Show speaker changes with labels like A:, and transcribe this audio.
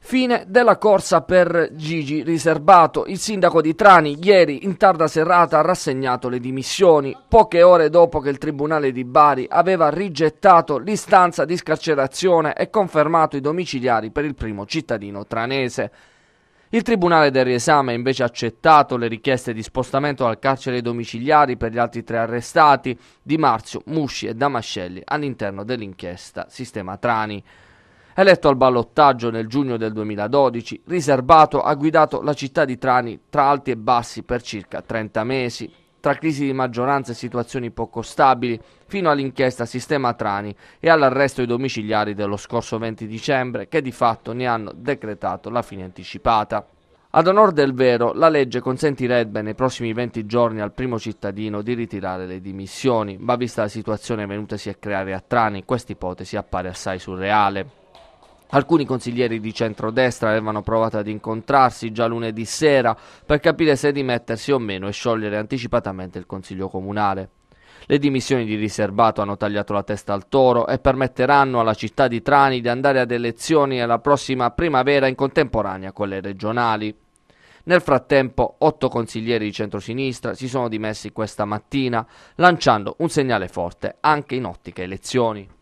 A: Fine della corsa per Gigi Riservato. Il sindaco di Trani ieri in tarda serata ha rassegnato le dimissioni, poche ore dopo che il Tribunale di Bari aveva rigettato l'istanza di scarcerazione e confermato i domiciliari per il primo cittadino tranese. Il Tribunale del riesame ha invece accettato le richieste di spostamento al carcere domiciliari per gli altri tre arrestati, Di Marzio, Musci e Damascelli, all'interno dell'inchiesta Sistema Trani. Eletto al ballottaggio nel giugno del 2012, riservato ha guidato la città di Trani tra alti e bassi per circa 30 mesi, tra crisi di maggioranza e situazioni poco stabili, fino all'inchiesta Sistema Trani e all'arresto ai domiciliari dello scorso 20 dicembre, che di fatto ne hanno decretato la fine anticipata. Ad onore del vero, la legge consentirebbe nei prossimi 20 giorni al primo cittadino di ritirare le dimissioni, ma vista la situazione venutasi a creare a Trani, questa ipotesi appare assai surreale. Alcuni consiglieri di centrodestra avevano provato ad incontrarsi già lunedì sera per capire se dimettersi o meno e sciogliere anticipatamente il Consiglio Comunale. Le dimissioni di riservato hanno tagliato la testa al toro e permetteranno alla città di Trani di andare ad elezioni nella prossima primavera in contemporanea con le regionali. Nel frattempo, otto consiglieri di centrosinistra si sono dimessi questa mattina, lanciando un segnale forte anche in ottica elezioni.